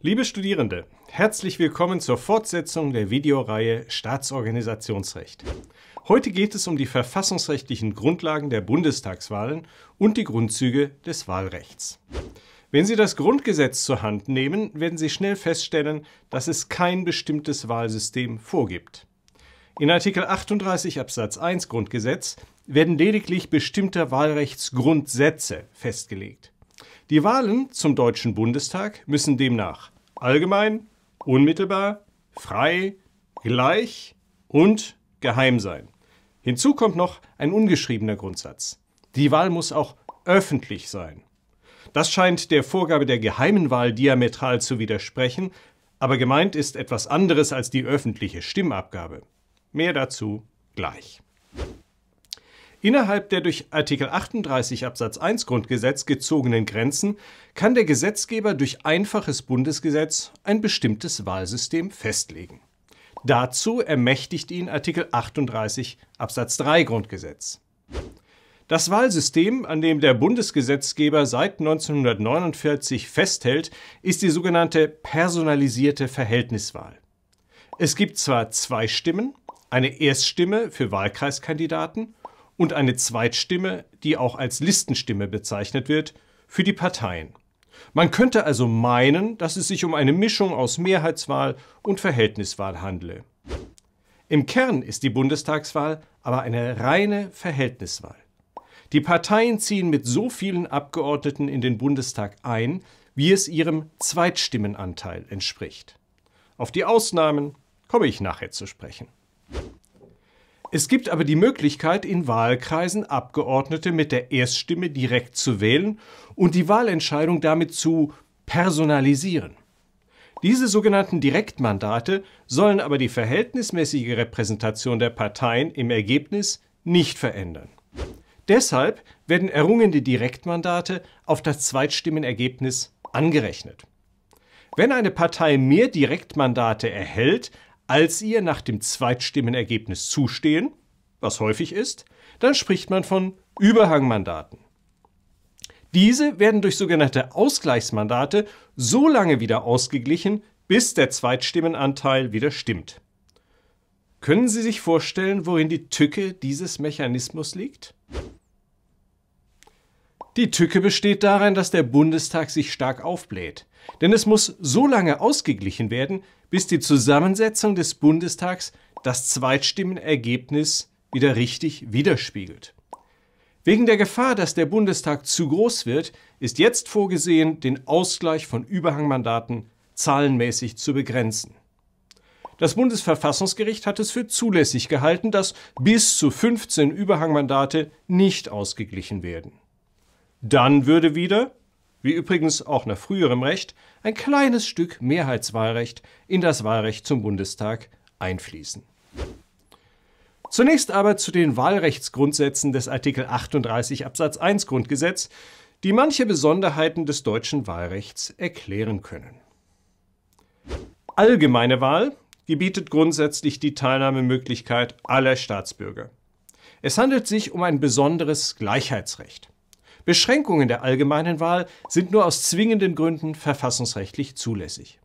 Liebe Studierende, herzlich willkommen zur Fortsetzung der Videoreihe Staatsorganisationsrecht. Heute geht es um die verfassungsrechtlichen Grundlagen der Bundestagswahlen und die Grundzüge des Wahlrechts. Wenn Sie das Grundgesetz zur Hand nehmen, werden Sie schnell feststellen, dass es kein bestimmtes Wahlsystem vorgibt. In Artikel 38 Absatz 1 Grundgesetz werden lediglich bestimmte Wahlrechtsgrundsätze festgelegt. Die Wahlen zum Deutschen Bundestag müssen demnach allgemein, unmittelbar, frei, gleich und geheim sein. Hinzu kommt noch ein ungeschriebener Grundsatz. Die Wahl muss auch öffentlich sein. Das scheint der Vorgabe der geheimen Wahl diametral zu widersprechen, aber gemeint ist etwas anderes als die öffentliche Stimmabgabe. Mehr dazu gleich. Innerhalb der durch Artikel 38 Absatz 1 Grundgesetz gezogenen Grenzen kann der Gesetzgeber durch einfaches Bundesgesetz ein bestimmtes Wahlsystem festlegen. Dazu ermächtigt ihn Artikel 38 Absatz 3 Grundgesetz. Das Wahlsystem, an dem der Bundesgesetzgeber seit 1949 festhält, ist die sogenannte personalisierte Verhältniswahl. Es gibt zwar zwei Stimmen, eine Erststimme für Wahlkreiskandidaten und eine Zweitstimme, die auch als Listenstimme bezeichnet wird, für die Parteien. Man könnte also meinen, dass es sich um eine Mischung aus Mehrheitswahl und Verhältniswahl handle. Im Kern ist die Bundestagswahl aber eine reine Verhältniswahl. Die Parteien ziehen mit so vielen Abgeordneten in den Bundestag ein, wie es ihrem Zweitstimmenanteil entspricht. Auf die Ausnahmen komme ich nachher zu sprechen. Es gibt aber die Möglichkeit, in Wahlkreisen Abgeordnete mit der Erststimme direkt zu wählen und die Wahlentscheidung damit zu personalisieren. Diese sogenannten Direktmandate sollen aber die verhältnismäßige Repräsentation der Parteien im Ergebnis nicht verändern. Deshalb werden errungene Direktmandate auf das Zweitstimmenergebnis angerechnet. Wenn eine Partei mehr Direktmandate erhält, als ihr nach dem Zweitstimmenergebnis zustehen, was häufig ist, dann spricht man von Überhangmandaten. Diese werden durch sogenannte Ausgleichsmandate so lange wieder ausgeglichen, bis der Zweitstimmenanteil wieder stimmt. Können Sie sich vorstellen, worin die Tücke dieses Mechanismus liegt? Die Tücke besteht darin, dass der Bundestag sich stark aufbläht. Denn es muss so lange ausgeglichen werden, bis die Zusammensetzung des Bundestags das Zweitstimmenergebnis wieder richtig widerspiegelt. Wegen der Gefahr, dass der Bundestag zu groß wird, ist jetzt vorgesehen, den Ausgleich von Überhangmandaten zahlenmäßig zu begrenzen. Das Bundesverfassungsgericht hat es für zulässig gehalten, dass bis zu 15 Überhangmandate nicht ausgeglichen werden. Dann würde wieder, wie übrigens auch nach früherem Recht, ein kleines Stück Mehrheitswahlrecht in das Wahlrecht zum Bundestag einfließen. Zunächst aber zu den Wahlrechtsgrundsätzen des Artikel 38 Absatz 1 Grundgesetz, die manche Besonderheiten des deutschen Wahlrechts erklären können. Allgemeine Wahl gebietet grundsätzlich die Teilnahmemöglichkeit aller Staatsbürger. Es handelt sich um ein besonderes Gleichheitsrecht. Beschränkungen der allgemeinen Wahl sind nur aus zwingenden Gründen verfassungsrechtlich zulässig.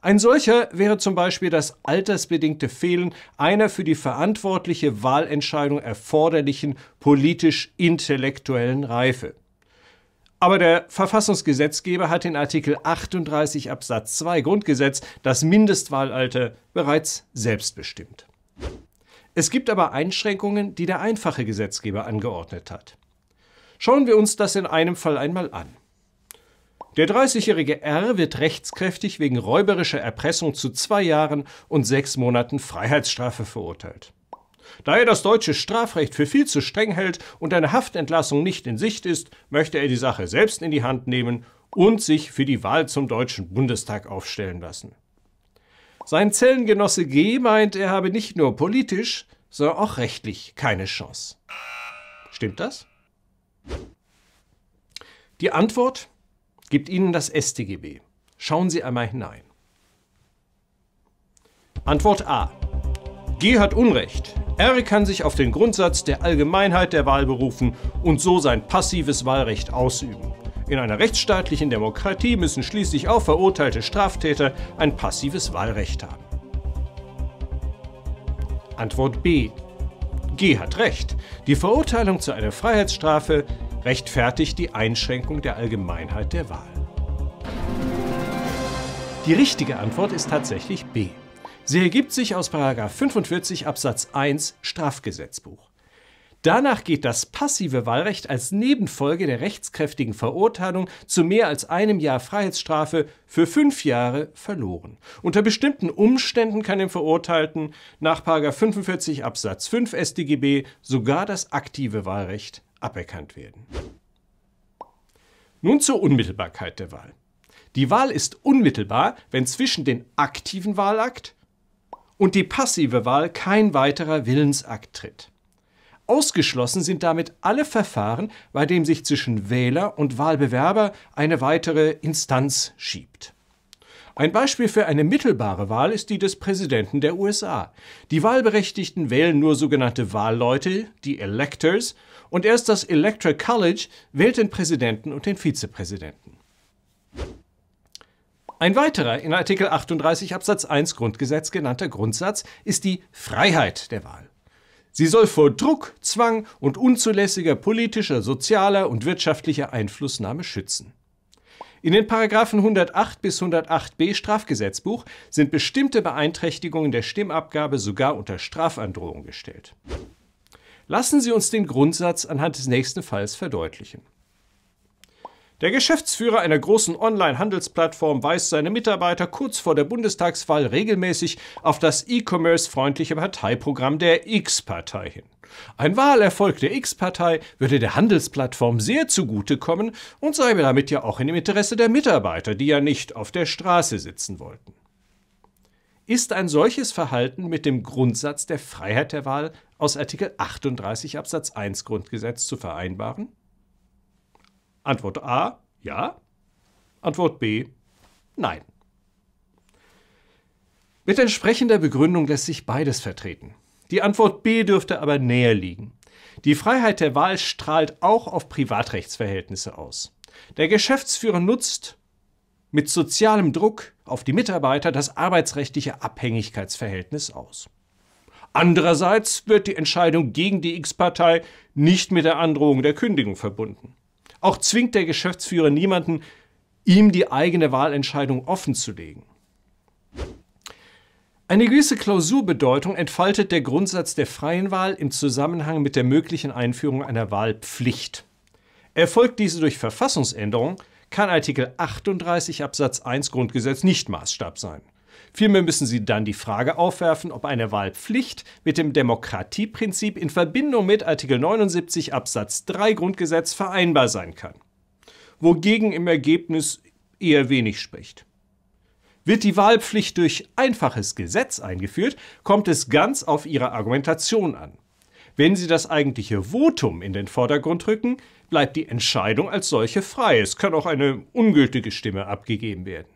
Ein solcher wäre zum Beispiel das altersbedingte Fehlen einer für die verantwortliche Wahlentscheidung erforderlichen politisch-intellektuellen Reife. Aber der Verfassungsgesetzgeber hat in Artikel 38 Absatz 2 Grundgesetz das Mindestwahlalter bereits selbst bestimmt. Es gibt aber Einschränkungen, die der einfache Gesetzgeber angeordnet hat. Schauen wir uns das in einem Fall einmal an. Der 30-jährige R wird rechtskräftig wegen räuberischer Erpressung zu zwei Jahren und sechs Monaten Freiheitsstrafe verurteilt. Da er das deutsche Strafrecht für viel zu streng hält und eine Haftentlassung nicht in Sicht ist, möchte er die Sache selbst in die Hand nehmen und sich für die Wahl zum Deutschen Bundestag aufstellen lassen. Sein Zellengenosse G meint, er habe nicht nur politisch, sondern auch rechtlich keine Chance. Stimmt das? Die Antwort gibt Ihnen das StGB. Schauen Sie einmal hinein. Antwort A. G hat Unrecht. R kann sich auf den Grundsatz der Allgemeinheit der Wahl berufen und so sein passives Wahlrecht ausüben. In einer rechtsstaatlichen Demokratie müssen schließlich auch verurteilte Straftäter ein passives Wahlrecht haben. Antwort B. G hat recht. Die Verurteilung zu einer Freiheitsstrafe rechtfertigt die Einschränkung der Allgemeinheit der Wahl. Die richtige Antwort ist tatsächlich B. Sie ergibt sich aus 45 Absatz 1 Strafgesetzbuch. Danach geht das passive Wahlrecht als Nebenfolge der rechtskräftigen Verurteilung zu mehr als einem Jahr Freiheitsstrafe für fünf Jahre verloren. Unter bestimmten Umständen kann dem Verurteilten nach 45 Absatz 5 StGB sogar das aktive Wahlrecht aberkannt werden. Nun zur Unmittelbarkeit der Wahl. Die Wahl ist unmittelbar, wenn zwischen den aktiven Wahlakt und die passive Wahl kein weiterer Willensakt tritt. Ausgeschlossen sind damit alle Verfahren, bei denen sich zwischen Wähler und Wahlbewerber eine weitere Instanz schiebt. Ein Beispiel für eine mittelbare Wahl ist die des Präsidenten der USA. Die Wahlberechtigten wählen nur sogenannte Wahlleute, die Electors, und erst das Electoral College wählt den Präsidenten und den Vizepräsidenten. Ein weiterer in Artikel 38 Absatz 1 Grundgesetz genannter Grundsatz ist die Freiheit der Wahl. Sie soll vor Druck, Zwang und unzulässiger politischer, sozialer und wirtschaftlicher Einflussnahme schützen. In den Paragraphen 108 bis 108b Strafgesetzbuch sind bestimmte Beeinträchtigungen der Stimmabgabe sogar unter Strafandrohung gestellt. Lassen Sie uns den Grundsatz anhand des nächsten Falls verdeutlichen. Der Geschäftsführer einer großen Online-Handelsplattform weist seine Mitarbeiter kurz vor der Bundestagswahl regelmäßig auf das E-Commerce-freundliche Parteiprogramm der X-Partei hin. Ein Wahlerfolg der X-Partei würde der Handelsplattform sehr zugutekommen und sei damit ja auch im Interesse der Mitarbeiter, die ja nicht auf der Straße sitzen wollten. Ist ein solches Verhalten mit dem Grundsatz der Freiheit der Wahl aus Artikel 38 Absatz 1 Grundgesetz zu vereinbaren? Antwort A ja, Antwort B nein. Mit entsprechender Begründung lässt sich beides vertreten. Die Antwort B dürfte aber näher liegen. Die Freiheit der Wahl strahlt auch auf Privatrechtsverhältnisse aus. Der Geschäftsführer nutzt mit sozialem Druck auf die Mitarbeiter das arbeitsrechtliche Abhängigkeitsverhältnis aus. Andererseits wird die Entscheidung gegen die X-Partei nicht mit der Androhung der Kündigung verbunden. Auch zwingt der Geschäftsführer niemanden, ihm die eigene Wahlentscheidung offenzulegen. Eine gewisse Klausurbedeutung entfaltet der Grundsatz der freien Wahl im Zusammenhang mit der möglichen Einführung einer Wahlpflicht. Erfolgt diese durch Verfassungsänderung, kann Artikel 38 Absatz 1 Grundgesetz nicht Maßstab sein. Vielmehr müssen sie dann die Frage aufwerfen, ob eine Wahlpflicht mit dem Demokratieprinzip in Verbindung mit Artikel 79 Absatz 3 Grundgesetz vereinbar sein kann. Wogegen im Ergebnis eher wenig spricht. Wird die Wahlpflicht durch einfaches Gesetz eingeführt, kommt es ganz auf ihre Argumentation an. Wenn Sie das eigentliche Votum in den Vordergrund rücken, bleibt die Entscheidung als solche frei. Es kann auch eine ungültige Stimme abgegeben werden.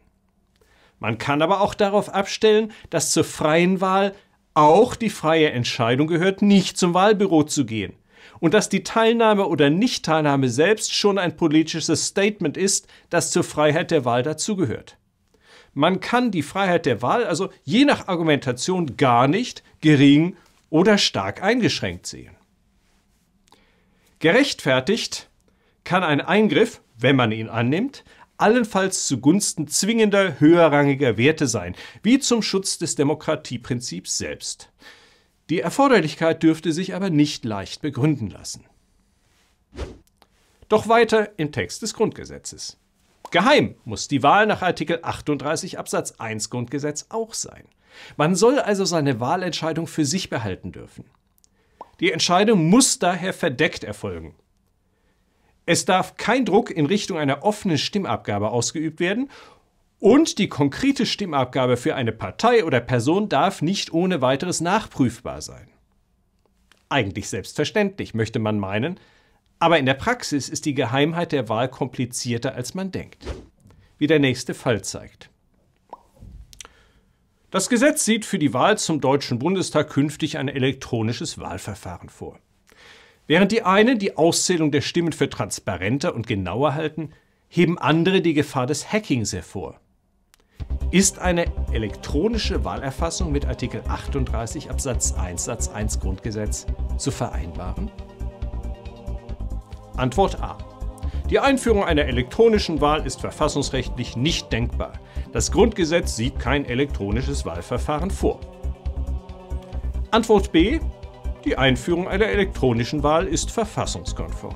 Man kann aber auch darauf abstellen, dass zur freien Wahl auch die freie Entscheidung gehört, nicht zum Wahlbüro zu gehen. Und dass die Teilnahme oder Nichtteilnahme selbst schon ein politisches Statement ist, das zur Freiheit der Wahl dazugehört. Man kann die Freiheit der Wahl also je nach Argumentation gar nicht, gering oder stark eingeschränkt sehen. Gerechtfertigt kann ein Eingriff, wenn man ihn annimmt, allenfalls zugunsten zwingender höherrangiger Werte sein, wie zum Schutz des Demokratieprinzips selbst. Die Erforderlichkeit dürfte sich aber nicht leicht begründen lassen. Doch weiter im Text des Grundgesetzes. Geheim muss die Wahl nach Artikel 38 Absatz 1 Grundgesetz auch sein. Man soll also seine Wahlentscheidung für sich behalten dürfen. Die Entscheidung muss daher verdeckt erfolgen. Es darf kein Druck in Richtung einer offenen Stimmabgabe ausgeübt werden und die konkrete Stimmabgabe für eine Partei oder Person darf nicht ohne weiteres nachprüfbar sein. Eigentlich selbstverständlich, möchte man meinen, aber in der Praxis ist die Geheimheit der Wahl komplizierter, als man denkt, wie der nächste Fall zeigt. Das Gesetz sieht für die Wahl zum Deutschen Bundestag künftig ein elektronisches Wahlverfahren vor. Während die einen die Auszählung der Stimmen für transparenter und genauer halten, heben andere die Gefahr des Hackings hervor. Ist eine elektronische Wahlerfassung mit Artikel 38 Absatz 1 Satz 1 Grundgesetz zu vereinbaren? Antwort A. Die Einführung einer elektronischen Wahl ist verfassungsrechtlich nicht denkbar. Das Grundgesetz sieht kein elektronisches Wahlverfahren vor. Antwort B. Die Einführung einer elektronischen Wahl ist verfassungskonform.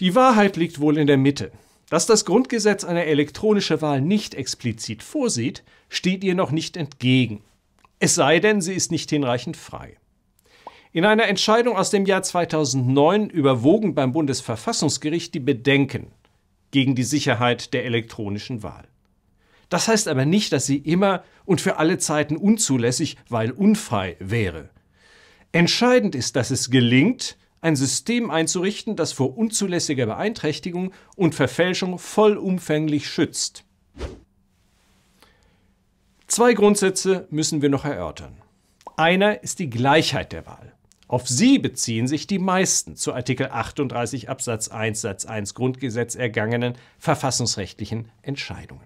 Die Wahrheit liegt wohl in der Mitte. Dass das Grundgesetz eine elektronische Wahl nicht explizit vorsieht, steht ihr noch nicht entgegen. Es sei denn, sie ist nicht hinreichend frei. In einer Entscheidung aus dem Jahr 2009 überwogen beim Bundesverfassungsgericht die Bedenken gegen die Sicherheit der elektronischen Wahl. Das heißt aber nicht, dass sie immer und für alle Zeiten unzulässig, weil unfrei wäre. Entscheidend ist, dass es gelingt, ein System einzurichten, das vor unzulässiger Beeinträchtigung und Verfälschung vollumfänglich schützt. Zwei Grundsätze müssen wir noch erörtern. Einer ist die Gleichheit der Wahl. Auf sie beziehen sich die meisten zu Artikel 38 Absatz 1 Satz 1 Grundgesetz ergangenen verfassungsrechtlichen Entscheidungen.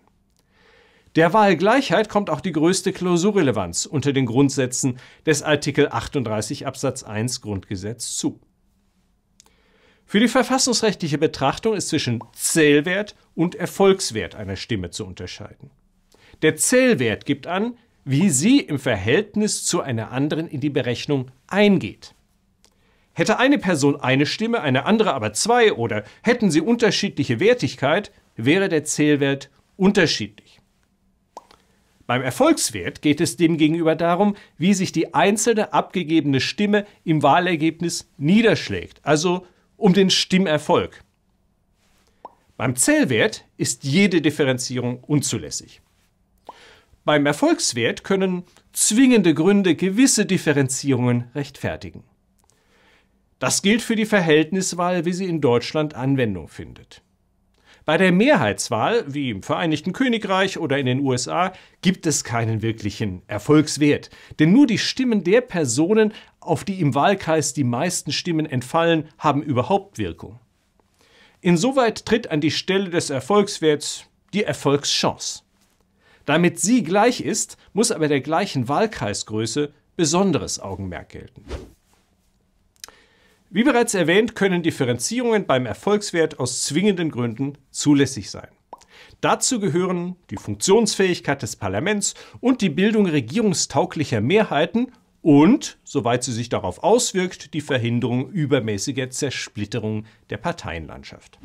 Der Wahlgleichheit kommt auch die größte Klausurrelevanz unter den Grundsätzen des Artikel 38 Absatz 1 Grundgesetz zu. Für die verfassungsrechtliche Betrachtung ist zwischen Zählwert und Erfolgswert einer Stimme zu unterscheiden. Der Zählwert gibt an, wie sie im Verhältnis zu einer anderen in die Berechnung eingeht. Hätte eine Person eine Stimme, eine andere aber zwei oder hätten sie unterschiedliche Wertigkeit, wäre der Zählwert unterschiedlich. Beim Erfolgswert geht es demgegenüber darum, wie sich die einzelne abgegebene Stimme im Wahlergebnis niederschlägt, also um den Stimmerfolg. Beim Zählwert ist jede Differenzierung unzulässig. Beim Erfolgswert können zwingende Gründe gewisse Differenzierungen rechtfertigen. Das gilt für die Verhältniswahl, wie sie in Deutschland Anwendung findet. Bei der Mehrheitswahl, wie im Vereinigten Königreich oder in den USA, gibt es keinen wirklichen Erfolgswert, denn nur die Stimmen der Personen, auf die im Wahlkreis die meisten Stimmen entfallen, haben überhaupt Wirkung. Insoweit tritt an die Stelle des Erfolgswerts die Erfolgschance. Damit sie gleich ist, muss aber der gleichen Wahlkreisgröße besonderes Augenmerk gelten. Wie bereits erwähnt, können Differenzierungen beim Erfolgswert aus zwingenden Gründen zulässig sein. Dazu gehören die Funktionsfähigkeit des Parlaments und die Bildung regierungstauglicher Mehrheiten und, soweit sie sich darauf auswirkt, die Verhinderung übermäßiger Zersplitterung der Parteienlandschaft.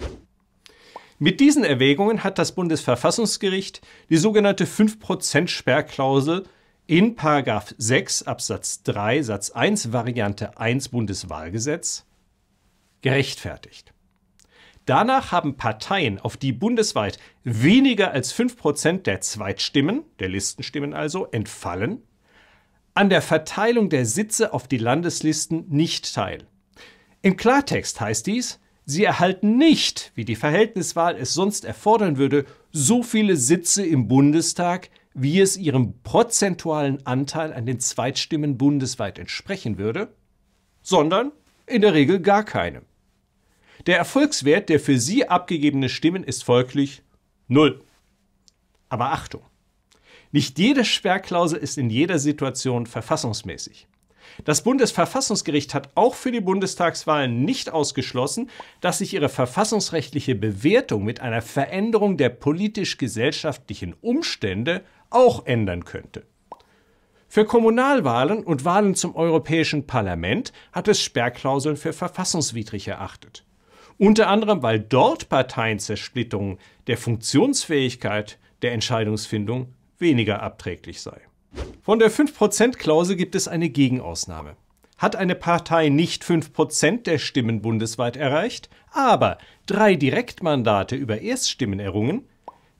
Mit diesen Erwägungen hat das Bundesverfassungsgericht die sogenannte 5%-Sperrklausel in § 6 Absatz 3 Satz 1 Variante 1 Bundeswahlgesetz gerechtfertigt. Danach haben Parteien, auf die bundesweit weniger als 5% der Zweitstimmen, der Listenstimmen also, entfallen, an der Verteilung der Sitze auf die Landeslisten nicht teil. Im Klartext heißt dies, sie erhalten nicht, wie die Verhältniswahl es sonst erfordern würde, so viele Sitze im Bundestag, wie es ihrem prozentualen Anteil an den Zweitstimmen bundesweit entsprechen würde, sondern in der Regel gar keine. Der Erfolgswert der für sie abgegebenen Stimmen ist folglich null. Aber Achtung! Nicht jede Sperrklausel ist in jeder Situation verfassungsmäßig. Das Bundesverfassungsgericht hat auch für die Bundestagswahlen nicht ausgeschlossen, dass sich ihre verfassungsrechtliche Bewertung mit einer Veränderung der politisch-gesellschaftlichen Umstände auch ändern könnte. Für Kommunalwahlen und Wahlen zum Europäischen Parlament hat es Sperrklauseln für verfassungswidrig erachtet. Unter anderem, weil dort Parteienzersplitterung der Funktionsfähigkeit der Entscheidungsfindung weniger abträglich sei. Von der 5%-Klausel gibt es eine Gegenausnahme. Hat eine Partei nicht 5% der Stimmen bundesweit erreicht, aber drei Direktmandate über Erststimmen errungen,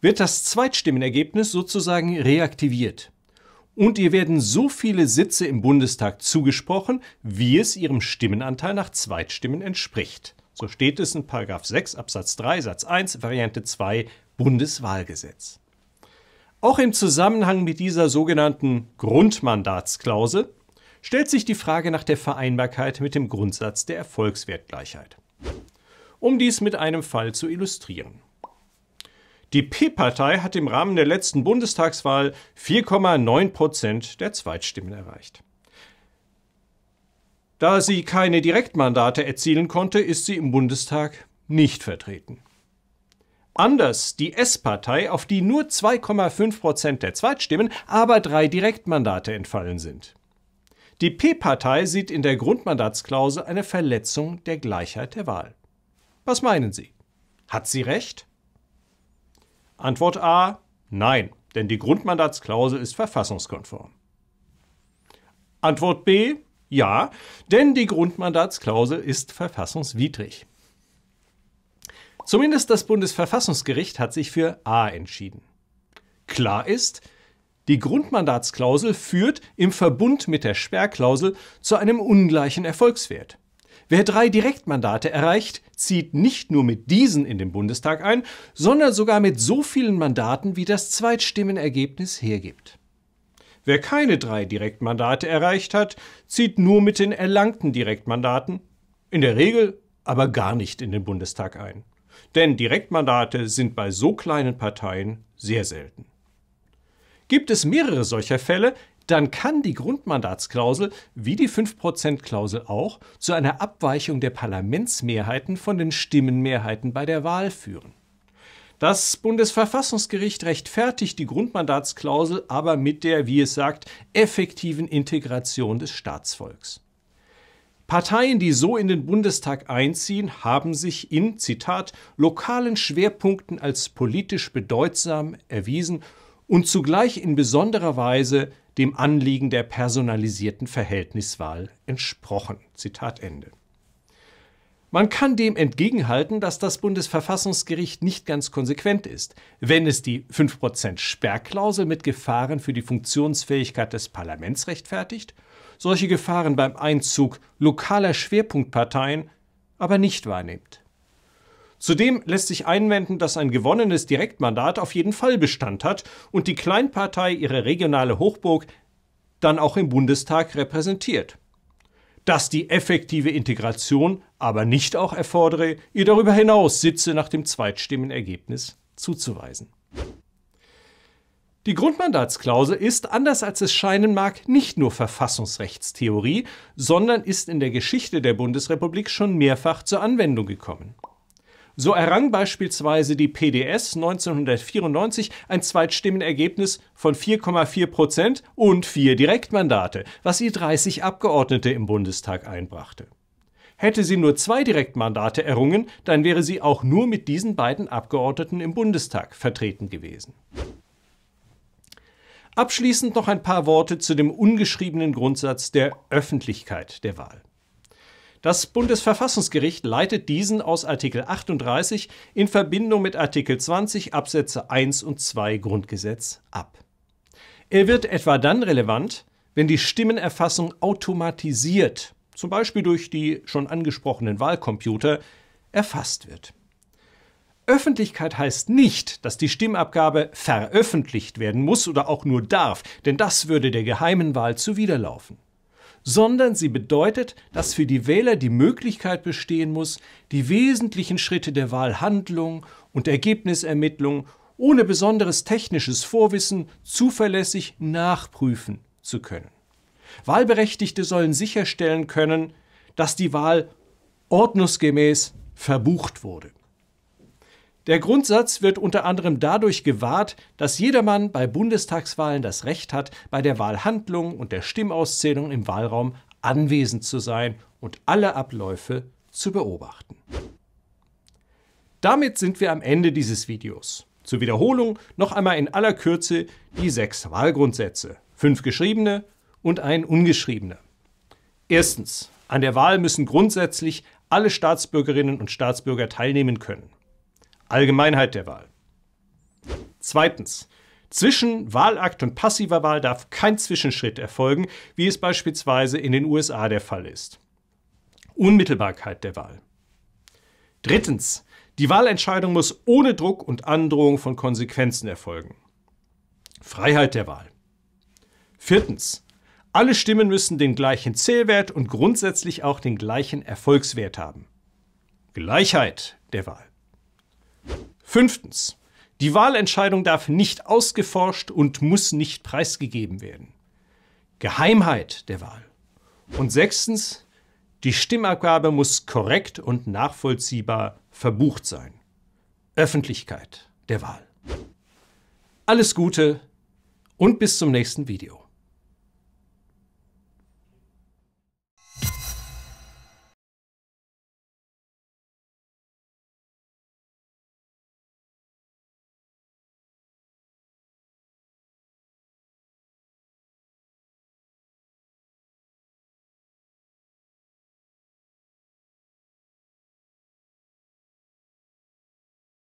wird das Zweitstimmenergebnis sozusagen reaktiviert. Und ihr werden so viele Sitze im Bundestag zugesprochen, wie es ihrem Stimmenanteil nach Zweitstimmen entspricht. So steht es in 6 Absatz 3 Satz 1 Variante 2 Bundeswahlgesetz. Auch im Zusammenhang mit dieser sogenannten Grundmandatsklausel stellt sich die Frage nach der Vereinbarkeit mit dem Grundsatz der Erfolgswertgleichheit. Um dies mit einem Fall zu illustrieren. Die P-Partei hat im Rahmen der letzten Bundestagswahl 4,9 Prozent der Zweitstimmen erreicht. Da sie keine Direktmandate erzielen konnte, ist sie im Bundestag nicht vertreten. Anders die S-Partei, auf die nur 2,5 Prozent der Zweitstimmen, aber drei Direktmandate entfallen sind. Die P-Partei sieht in der Grundmandatsklausel eine Verletzung der Gleichheit der Wahl. Was meinen Sie? Hat sie recht? Antwort A Nein, denn die Grundmandatsklausel ist verfassungskonform. Antwort B Ja, denn die Grundmandatsklausel ist verfassungswidrig. Zumindest das Bundesverfassungsgericht hat sich für A entschieden. Klar ist, die Grundmandatsklausel führt im Verbund mit der Sperrklausel zu einem ungleichen Erfolgswert. Wer drei Direktmandate erreicht, zieht nicht nur mit diesen in den Bundestag ein, sondern sogar mit so vielen Mandaten, wie das Zweitstimmenergebnis hergibt. Wer keine drei Direktmandate erreicht hat, zieht nur mit den erlangten Direktmandaten, in der Regel aber gar nicht in den Bundestag ein. Denn Direktmandate sind bei so kleinen Parteien sehr selten. Gibt es mehrere solcher Fälle, dann kann die Grundmandatsklausel, wie die 5%-Klausel auch, zu einer Abweichung der Parlamentsmehrheiten von den Stimmenmehrheiten bei der Wahl führen. Das Bundesverfassungsgericht rechtfertigt die Grundmandatsklausel aber mit der, wie es sagt, effektiven Integration des Staatsvolks. Parteien, die so in den Bundestag einziehen, haben sich in, Zitat, lokalen Schwerpunkten als politisch bedeutsam erwiesen und zugleich in besonderer Weise dem Anliegen der personalisierten Verhältniswahl entsprochen. Zitat Ende. Man kann dem entgegenhalten, dass das Bundesverfassungsgericht nicht ganz konsequent ist, wenn es die 5% Sperrklausel mit Gefahren für die Funktionsfähigkeit des Parlaments rechtfertigt, solche Gefahren beim Einzug lokaler Schwerpunktparteien aber nicht wahrnimmt. Zudem lässt sich einwenden, dass ein gewonnenes Direktmandat auf jeden Fall Bestand hat und die Kleinpartei ihre regionale Hochburg dann auch im Bundestag repräsentiert. Dass die effektive Integration aber nicht auch erfordere, ihr darüber hinaus Sitze nach dem Zweitstimmenergebnis zuzuweisen. Die Grundmandatsklausel ist, anders als es scheinen mag, nicht nur Verfassungsrechtstheorie, sondern ist in der Geschichte der Bundesrepublik schon mehrfach zur Anwendung gekommen. So errang beispielsweise die PDS 1994 ein Zweitstimmenergebnis von 4,4 Prozent und vier Direktmandate, was ihr 30 Abgeordnete im Bundestag einbrachte. Hätte sie nur zwei Direktmandate errungen, dann wäre sie auch nur mit diesen beiden Abgeordneten im Bundestag vertreten gewesen. Abschließend noch ein paar Worte zu dem ungeschriebenen Grundsatz der Öffentlichkeit der Wahl. Das Bundesverfassungsgericht leitet diesen aus Artikel 38 in Verbindung mit Artikel 20 Absätze 1 und 2 Grundgesetz ab. Er wird etwa dann relevant, wenn die Stimmenerfassung automatisiert, zum Beispiel durch die schon angesprochenen Wahlcomputer, erfasst wird. Öffentlichkeit heißt nicht, dass die Stimmabgabe veröffentlicht werden muss oder auch nur darf, denn das würde der geheimen Wahl zuwiderlaufen sondern sie bedeutet, dass für die Wähler die Möglichkeit bestehen muss, die wesentlichen Schritte der Wahlhandlung und Ergebnisermittlung ohne besonderes technisches Vorwissen zuverlässig nachprüfen zu können. Wahlberechtigte sollen sicherstellen können, dass die Wahl ordnungsgemäß verbucht wurde. Der Grundsatz wird unter anderem dadurch gewahrt, dass jedermann bei Bundestagswahlen das Recht hat, bei der Wahlhandlung und der Stimmauszählung im Wahlraum anwesend zu sein und alle Abläufe zu beobachten. Damit sind wir am Ende dieses Videos. Zur Wiederholung noch einmal in aller Kürze die sechs Wahlgrundsätze, fünf geschriebene und ein ungeschriebene. Erstens. An der Wahl müssen grundsätzlich alle Staatsbürgerinnen und Staatsbürger teilnehmen können. Allgemeinheit der Wahl. Zweitens. Zwischen Wahlakt und passiver Wahl darf kein Zwischenschritt erfolgen, wie es beispielsweise in den USA der Fall ist. Unmittelbarkeit der Wahl. Drittens. Die Wahlentscheidung muss ohne Druck und Androhung von Konsequenzen erfolgen. Freiheit der Wahl. Viertens. Alle Stimmen müssen den gleichen Zählwert und grundsätzlich auch den gleichen Erfolgswert haben. Gleichheit der Wahl. Fünftens. Die Wahlentscheidung darf nicht ausgeforscht und muss nicht preisgegeben werden. Geheimheit der Wahl. Und sechstens, die Stimmabgabe muss korrekt und nachvollziehbar verbucht sein. Öffentlichkeit der Wahl. Alles Gute und bis zum nächsten Video.